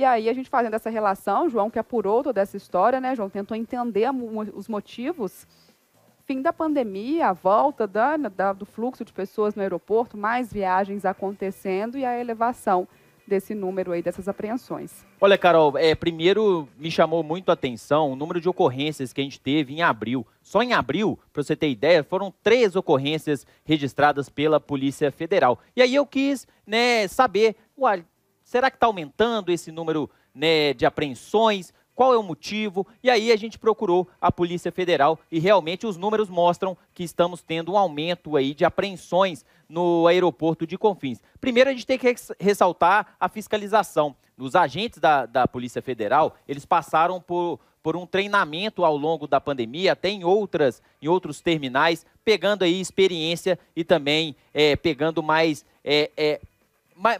E aí a gente fazendo essa relação, João que apurou toda essa história, né? João tentou entender os motivos. Fim da pandemia, a volta da, da, do fluxo de pessoas no aeroporto, mais viagens acontecendo e a elevação desse número aí, dessas apreensões. Olha, Carol, é, primeiro me chamou muito a atenção o número de ocorrências que a gente teve em abril. Só em abril, para você ter ideia, foram três ocorrências registradas pela Polícia Federal. E aí eu quis né, saber, uai, Será que está aumentando esse número né, de apreensões? Qual é o motivo? E aí a gente procurou a Polícia Federal e realmente os números mostram que estamos tendo um aumento aí de apreensões no aeroporto de Confins. Primeiro a gente tem que ressaltar a fiscalização. Os agentes da, da Polícia Federal, eles passaram por, por um treinamento ao longo da pandemia, até em outras, em outros terminais, pegando aí experiência e também é, pegando mais é, é,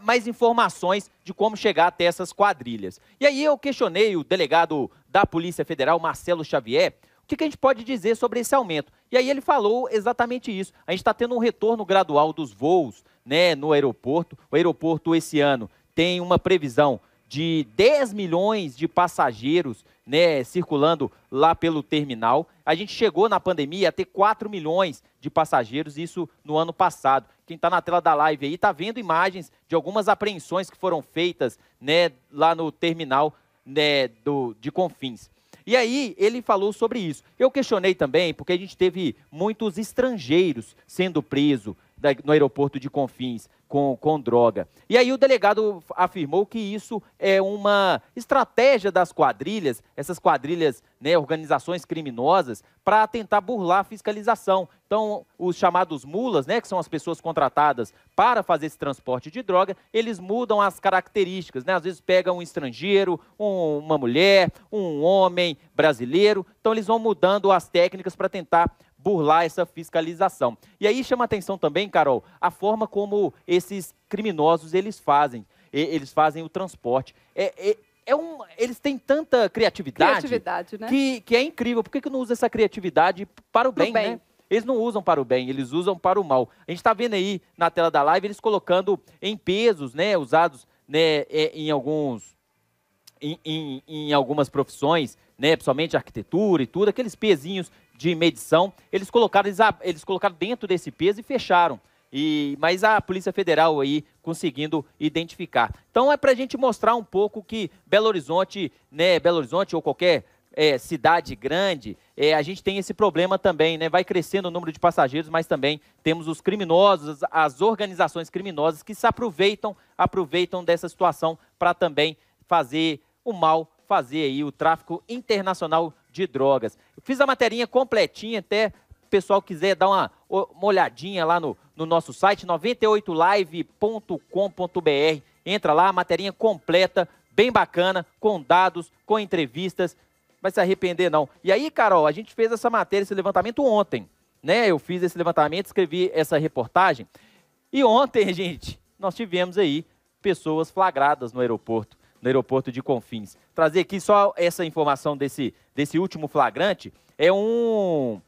mais informações de como chegar até essas quadrilhas. E aí eu questionei o delegado da Polícia Federal, Marcelo Xavier, o que, que a gente pode dizer sobre esse aumento. E aí ele falou exatamente isso. A gente está tendo um retorno gradual dos voos né, no aeroporto. O aeroporto esse ano tem uma previsão de 10 milhões de passageiros né, circulando lá pelo terminal. A gente chegou na pandemia a ter 4 milhões de passageiros, isso no ano passado. Quem está na tela da live aí está vendo imagens de algumas apreensões que foram feitas né, lá no terminal né, do, de Confins. E aí ele falou sobre isso. Eu questionei também, porque a gente teve muitos estrangeiros sendo presos no aeroporto de Confins com, com droga. E aí o delegado afirmou que isso é uma estratégia das quadrilhas, essas quadrilhas, né, organizações criminosas, para tentar burlar a fiscalização. Então, os chamados mulas, né, que são as pessoas contratadas para fazer esse transporte de droga, eles mudam as características, né? Às vezes pegam um estrangeiro, um, uma mulher, um homem brasileiro. Então, eles vão mudando as técnicas para tentar burlar essa fiscalização. E aí chama atenção também, Carol, a forma como esses criminosos eles fazem, eles fazem o transporte. É, é, é um, eles têm tanta criatividade, criatividade né? que, que é incrível. Por que, que não usa essa criatividade para o bem, bem. né? Eles não usam para o bem, eles usam para o mal. A gente está vendo aí na tela da live eles colocando em pesos, né, usados né, é, em alguns em, em, em, algumas profissões, né, principalmente arquitetura e tudo, aqueles pezinhos de medição. Eles colocaram, eles colocaram dentro desse peso e fecharam. E, mas a Polícia Federal aí conseguindo identificar. Então é para a gente mostrar um pouco que Belo Horizonte, né, Belo Horizonte ou qualquer é, cidade grande, é, a gente tem esse problema também, né? Vai crescendo o número de passageiros, mas também temos os criminosos, as organizações criminosas que se aproveitam, aproveitam dessa situação para também fazer o mal, fazer aí o tráfico internacional de drogas. Eu fiz a materinha completinha, até o pessoal quiser dar uma, uma olhadinha lá no, no nosso site, 98live.com.br. Entra lá, a materinha completa, bem bacana, com dados, com entrevistas. Vai se arrepender, não. E aí, Carol, a gente fez essa matéria, esse levantamento ontem. Né? Eu fiz esse levantamento, escrevi essa reportagem. E ontem, gente, nós tivemos aí pessoas flagradas no aeroporto no aeroporto de Confins. Trazer aqui só essa informação desse, desse último flagrante. É um.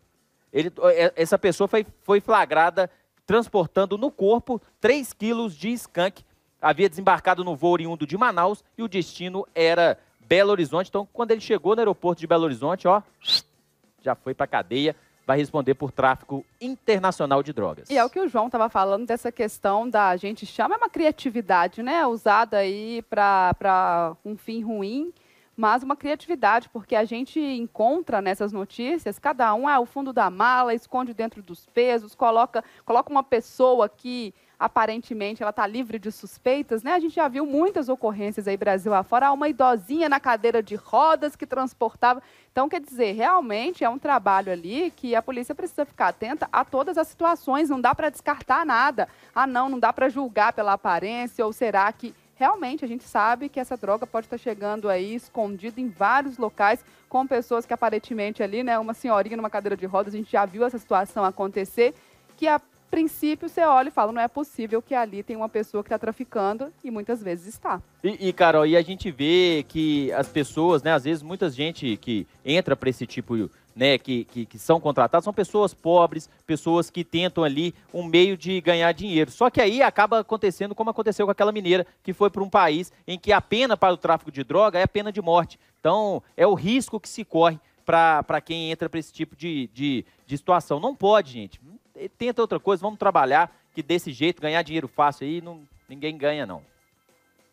Ele, é, essa pessoa foi, foi flagrada transportando no corpo 3 quilos de skunk. Havia desembarcado no voo oriundo de Manaus e o destino era Belo Horizonte. Então, quando ele chegou no aeroporto de Belo Horizonte, ó, já foi para cadeia vai responder por tráfico internacional de drogas. E é o que o João estava falando dessa questão da gente chama é uma criatividade, né, usada aí para um fim ruim, mas uma criatividade, porque a gente encontra nessas notícias, cada um é o fundo da mala, esconde dentro dos pesos, coloca, coloca uma pessoa que aparentemente ela está livre de suspeitas, né? A gente já viu muitas ocorrências aí Brasil afora, uma idosinha na cadeira de rodas que transportava. Então, quer dizer, realmente é um trabalho ali que a polícia precisa ficar atenta a todas as situações, não dá para descartar nada. Ah, não, não dá para julgar pela aparência, ou será que realmente a gente sabe que essa droga pode estar tá chegando aí escondida em vários locais com pessoas que aparentemente ali, né, uma senhorinha numa cadeira de rodas, a gente já viu essa situação acontecer, que a princípio, você olha e fala, não é possível que ali tem uma pessoa que está traficando, e muitas vezes está. E, e, Carol, e a gente vê que as pessoas, né, às vezes muita gente que entra para esse tipo, né, que, que, que são contratadas, são pessoas pobres, pessoas que tentam ali um meio de ganhar dinheiro. Só que aí acaba acontecendo como aconteceu com aquela mineira que foi para um país em que a pena para o tráfico de droga é a pena de morte. Então, é o risco que se corre para quem entra para esse tipo de, de, de situação. Não pode, gente tenta outra coisa, vamos trabalhar, que desse jeito ganhar dinheiro fácil aí, não, ninguém ganha não.